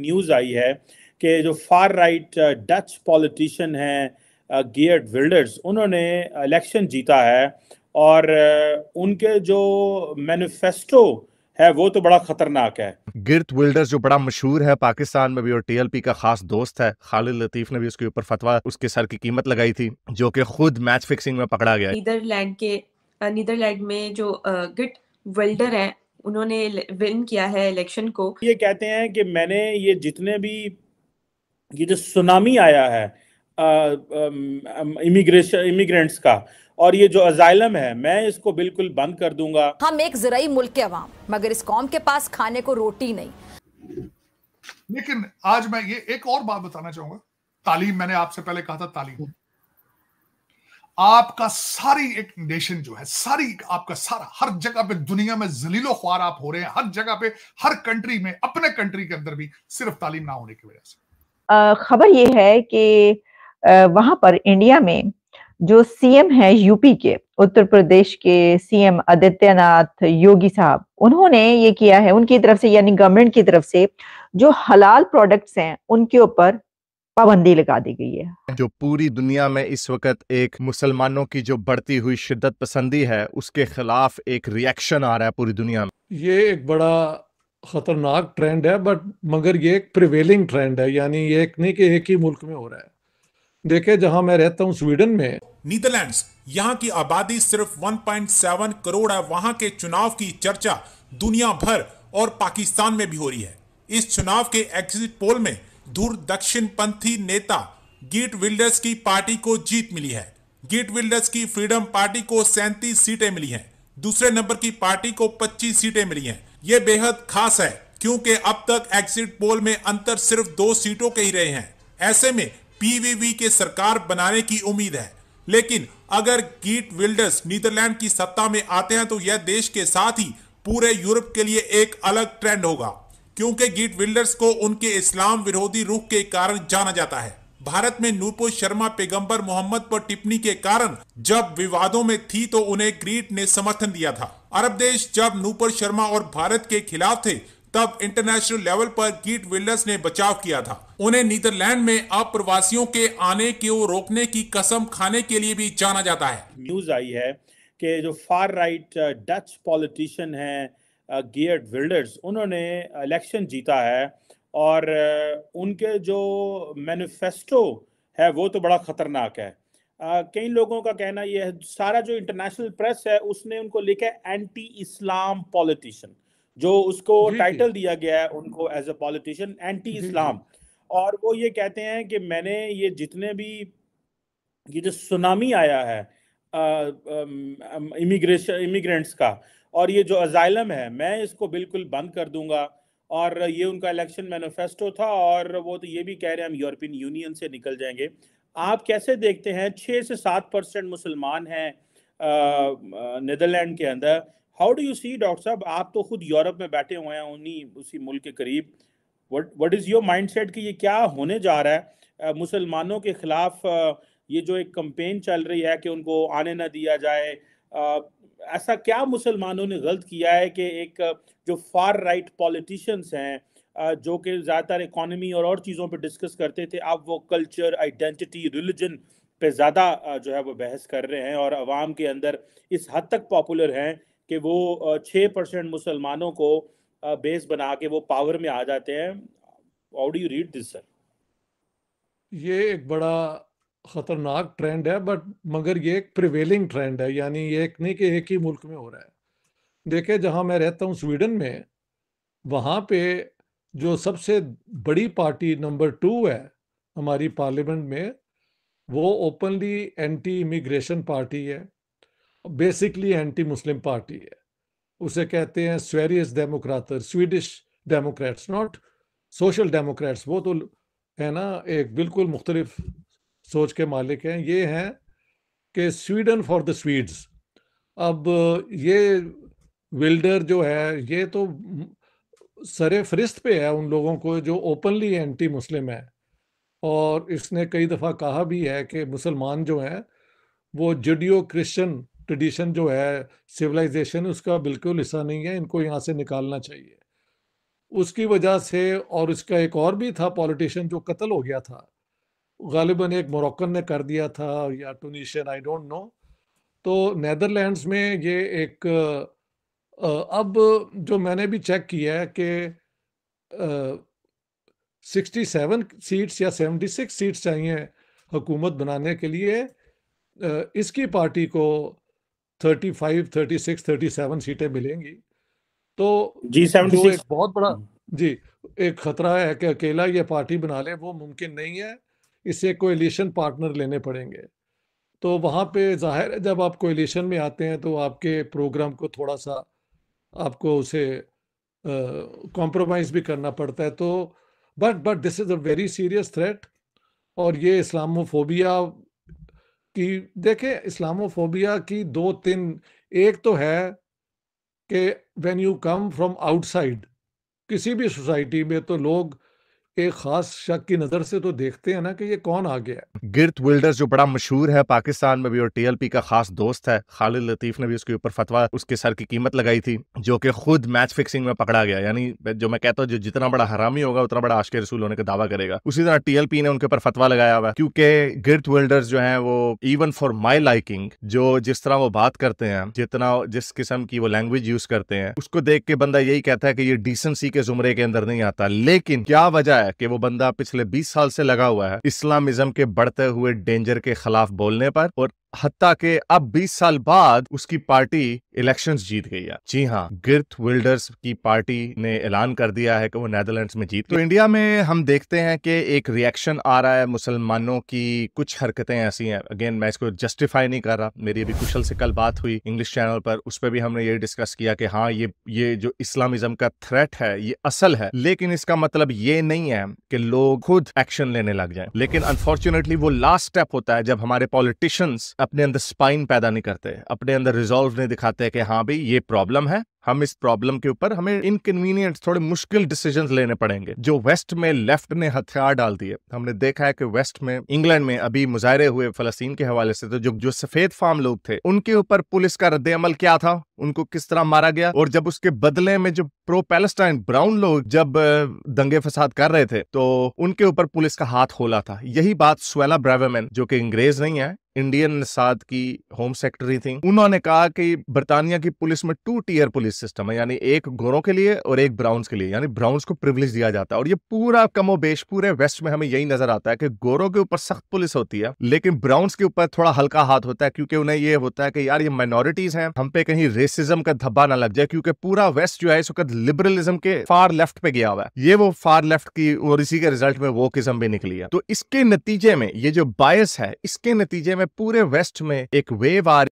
News आई है कि जो फार राइट डच पॉलिटिशियन है गियर्ड विल्डर्स उन्होंने इलेक्शन जीता है और uh, उनके जो मैनिफेस्टो है वो तो बड़ा खतरनाक है गिरत विल्डर्स जो बड़ा मशहूर है पाकिस्तान में भी और टीएलपी का खास दोस्त है खालिद लतीफ ने भी उसके ऊपर फतवा उसके सर की कीमत लगाई थी जो कि खुद मैच फिक्सिंग में पकड़ा गया नीदरलैंड के नीदरलैंड में जो गिट विल्डर है उन्होंने विन किया है इलेक्शन को ये कहते हैं कि मैंने ये जितने भी ये जो सुनामी आया है इमिग्रेशन इमिग्रेंट्स का और ये जो अजाइलम है मैं इसको बिल्कुल बंद कर दूंगा हम एक जराई मुल्क के अवाम मगर इस कौम के पास खाने को रोटी नहीं लेकिन आज मैं ये एक और बात बताना चाहूंगा तालीम मैंने आपसे पहले कहा था तालीम आपका सारी एक नेशन जो है सारी आपका सारा हर जगह पे दुनिया में जलीलो ख्वार आप हो रहे हैं हर जगह पे हर कंट्री में अपने कंट्री के अंदर भी सिर्फ तालीम ना होने की वजह से खबर ये है कि वहां पर इंडिया में जो सीएम है यूपी के उत्तर प्रदेश के सीएम आदित्यनाथ योगी साहब उन्होंने ये किया है उनकी तरफ से यानी गवर्नमेंट की तरफ से जो हलाल प्रोडक्ट्स हैं उनके ऊपर पाबंदी लगा दी गई है जो पूरी दुनिया में इस वक्त एक मुसलमानों की जो बढ़ती हुई शिद्दत पसंदी है उसके खिलाफ एक रिएक्शन आ रहा है पूरी दुनिया में ये एक बड़ा खतरनाक ट्रेंड है बट मगर ये एक प्रिवेलिंग ट्रेंड है यानी ये एक नहीं कि एक ही मुल्क में हो रहा है देखे जहां मैं रहता हूँ स्वीडन में नीदरलैंड्स यहाँ की आबादी सिर्फ 1.7 करोड़ है वहां के चुनाव की चर्चा दुनिया भर और पाकिस्तान में भी हो रही है इस चुनाव के एग्जिट पोल में धुर पंथी नेता गीट विल्डर्स की पार्टी को जीत मिली है गीट विल्डर्स की फ्रीडम पार्टी को सैंतीस सीटें मिली हैं दूसरे नंबर की पार्टी को 25 सीटें मिली हैं ये बेहद खास है क्योंकि अब तक एग्जिट पोल में अंतर सिर्फ दो सीटों के ही रहे हैं ऐसे में पीवीवी के सरकार बनाने की उम्मीद है लेकिन अगर गीट विल्डर्स नीदरलैंड की सत्ता में आते हैं तो यह देश के साथ ही पूरे यूरोप के लिए एक अलग ट्रेंड होगा क्योंकि गीट विल्डर्स को उनके इस्लाम विरोधी रुख के कारण जाना जाता है भारत में नूरपुर शर्मा पैगंबर मोहम्मद पर टिप्पणी के कारण जब विवादों में थी तो उन्हें ग्रीट ने समर्थन दिया था अरब देश जब नूपुर शर्मा और भारत के खिलाफ थे तब इंटरनेशनल लेवल पर गीट विल्डर्स ने बचाव किया था उन्हें नीदरलैंड में अप्रवासियों के आने को रोकने की कसम खाने के लिए भी जाना जाता है न्यूज आई है कि जो फार राइट डच पॉलिटिशियन है गियर्ड विल्डर्स उन्होंने इलेक्शन जीता है और उनके जो मैनिफेस्टो है वो तो बड़ा ख़तरनाक है कई लोगों का कहना यह है सारा जो इंटरनेशनल प्रेस है उसने उनको लिखा है एंटी इस्लाम पॉलिटिशियन जो उसको टाइटल दिया गया है उनको as a politician anti Islam और वो ये कहते हैं कि मैंने ये जितने भी ये जो सुनामी आया है इमिग्रेशन इमिग्रेंट्स का और ये जो अजाइलम है मैं इसको बिल्कुल बंद कर दूंगा और ये उनका इलेक्शन मैनिफेस्टो था और वो तो ये भी कह रहे हैं हम यूरोपियन यूनियन से निकल जाएंगे आप कैसे देखते हैं छः से सात परसेंट मुसलमान हैं नदरलैंड के अंदर how do you see doctor साहब आप तो खुद यूरोप में बैठे हुए हैं उन्हीं उसी मुल्क के करीब what what is your mind set कि ये क्या होने जा रहा है मुसलमानों के ख़िलाफ़ ये जो एक कंपेन चल रही है कि उनको आने ना दिया जाए ऐसा क्या मुसलमानों ने गलत किया है कि एक जो फार राइट पॉलिटिशियंस हैं जो कि ज़्यादातर इकोनॉमी और और चीज़ों पर डिस्कस करते थे अब वो कल्चर आइडेंटिटी रिलीजन पे ज़्यादा जो है वो बहस कर रहे हैं और आवाम के अंदर इस हद तक पॉपुलर हैं कि वो छः परसेंट मुसलमानों को बेस बना के वो पावर में आ जाते हैं how do you read this sir ये एक बड़ा खतरनाक ट्रेंड है बट मगर ये एक प्रिवेलिंग ट्रेंड है यानी ये एक नहीं कि एक ही मुल्क में हो रहा है देखे जहाँ मैं रहता हूँ स्वीडन में वहाँ पे जो सबसे बड़ी पार्टी नंबर टू है हमारी पार्लियामेंट में वो ओपनली एंटी इमिग्रेशन पार्टी है बेसिकली एंटी मुस्लिम पार्टी है उसे कहते हैं Sveriges Demokrater Swedish Democrats not Social Democrats वो तो है ना एक बिल्कुल मुख्तलिफ सोच के मालिक हैं ये हैं कि स्वीडन फॉर द स्वीड्स अब ये विल्डर जो है ये तो सरे फरिस्त पे है उन लोगों को जो ओपनली एंटी मुस्लिम है और इसने कई दफ़ा कहा भी है कि मुसलमान जो हैं वो जुडियो क्रिश्चन ट्रेडिशन जो है सिविलाइजेशन उसका बिल्कुल हिस्सा नहीं है इनको यहाँ से निकालना चाहिए उसकी वजह से और इसका एक और भी था पॉलिटिशियन जो कत्ल हो गया था गालिबा एक मोरक्कन ने कर दिया था या टूनिशियन आई डोंट नो तो नैदरलैंड्स में ये एक अब जो मैंने भी चेक किया है कि सिक्सटी सेवन सीट्स या सेवेंटी सिक्स सीट्स चाहिए हुकूमत बनाने के लिए इसकी पार्टी को thirty five thirty six thirty seven सीटें मिलेंगी तो जी सेवेंटी एक बहुत बड़ा हम्म। जी एक खतरा है कि अकेला ये पार्टी बना ले वो मुमकिन नहीं है इसे कोएलिशन पार्टनर लेने पड़ेंगे तो वहाँ पे जाहिर है जब आप कोएलिशन में आते हैं तो आपके प्रोग्राम को थोड़ा सा आपको उसे कॉम्प्रोमाइज़ भी करना पड़ता है तो but but this is a very serious threat और ये इस्लामोफोबिया कि देखें इस्लामोफोबिया की दो तीन एक तो है कि when you come from outside किसी भी सोसाइटी में तो लोग एक खास शक की नजर से तो देखते हैं ना कि ये कौन आ गया गिरत विल्डर्स जो बड़ा मशहूर है पाकिस्तान में भी और टीएलपी का खास दोस्त है खालिद लतीफ ने भी उसके ऊपर फतवा उसके सर की कीमत लगाई थी जो कि खुद मैच फिक्सिंग में पकड़ा गया यानी जो मैं कहता हूँ जो जितना बड़ा हरामी होगा उतना बड़ा आशके रसूल होने का दावा करेगा उसी तरह टीएलपी ने उनके ऊपर फतवा लगाया हुआ क्योंकि गिरत विल्डर्स जो है वो इवन फॉर माई लाइकिंग जो जिस तरह वो बात करते हैं जितना जिस किस्म की वो लैंग्वेज यूज करते हैं उसको देख के बंदा यही कहता है कि ये डिसेंसी के जुमरे के अंदर नहीं आता लेकिन क्या वजह है है कि वो बंदा पिछले 20 साल से लगा हुआ है इस्लामिज्म के बढ़ते हुए डेंजर के खिलाफ बोलने पर और हत्या के अब 20 साल बाद उसकी पार्टी इलेक्शंस जीत गई है जी हाँ गिर्थ विल्डर्स की पार्टी ने ऐलान कर दिया है कि वो नेदरलैंड्स में जीत तो इंडिया में हम देखते हैं कि एक रिएक्शन आ रहा है मुसलमानों की कुछ हरकतें ऐसी हैं अगेन मैं इसको जस्टिफाई नहीं कर रहा मेरी अभी कुशल से कल बात हुई इंग्लिश चैनल पर उस पर भी हमने ये डिस्कस किया कि हाँ ये ये जो इस्लामिज्म का थ्रेट है ये असल है लेकिन इसका मतलब ये नहीं है कि लोग खुद एक्शन लेने लग जाए लेकिन अनफॉर्चुनेटली वो लास्ट स्टेप होता है जब हमारे पॉलिटिशियंस अपने अंदर स्पाइन पैदा नहीं करते अपने अंदर रिजॉल्व नहीं दिखाते कि हाँ भाई ये प्रॉब्लम है हम इस प्रॉब्लम के ऊपर हमें इनकन्वीनियंट थोड़े मुश्किल डिसीजन लेने पड़ेंगे जो वेस्ट में लेफ्ट ने हथियार डाल दिए हमने देखा है कि वेस्ट में इंग्लैंड में अभी मुजाहरे हुए फलस्तीन के हवाले से तो जो जो सफेद फार्म लोग थे उनके ऊपर पुलिस का रद्द अमल क्या था उनको किस तरह मारा गया और जब उसके बदले में जो प्रो पैलेस्टाइन ब्राउन लोग जब दंगे फसाद कर रहे थे तो उनके ऊपर पुलिस का हाथ खोला था यही बात स्वेला ब्रेवेमैन जो कि अंग्रेज नहीं है इंडियन निषाद की होम सेक्रेटरी थी उन्होंने कहा कि बर्तानिया की पुलिस में टू टीयर पुलिस सिस्टम है यानी एक गोरों के लिए और एक ब्राउन्स के लिए यानी ब्राउन्स को प्रिविलेज दिया जाता है और ये पूरा बेश पूरे वेस्ट में हमें यही नजर आता है कि गोरों के ऊपर सख्त पुलिस होती है लेकिन ब्राउन्स के ऊपर थोड़ा हल्का हाथ होता है क्योंकि उन्हें ये होता है कि यार ये माइनॉरिटीज हैं हम पे कहीं रेसिज्म का धब्बा ना लग जाए क्योंकि पूरा वेस्ट जो है इस वक्त लिबरलिज्म के फार लेफ्ट पे गया हुआ है ये वो फार लेफ्ट की और इसी के रिजल्ट में वो किस्म भी निकली है तो इसके नतीजे में ये जो बायस है इसके नतीजे में पूरे वेस्ट में एक वेव आ रही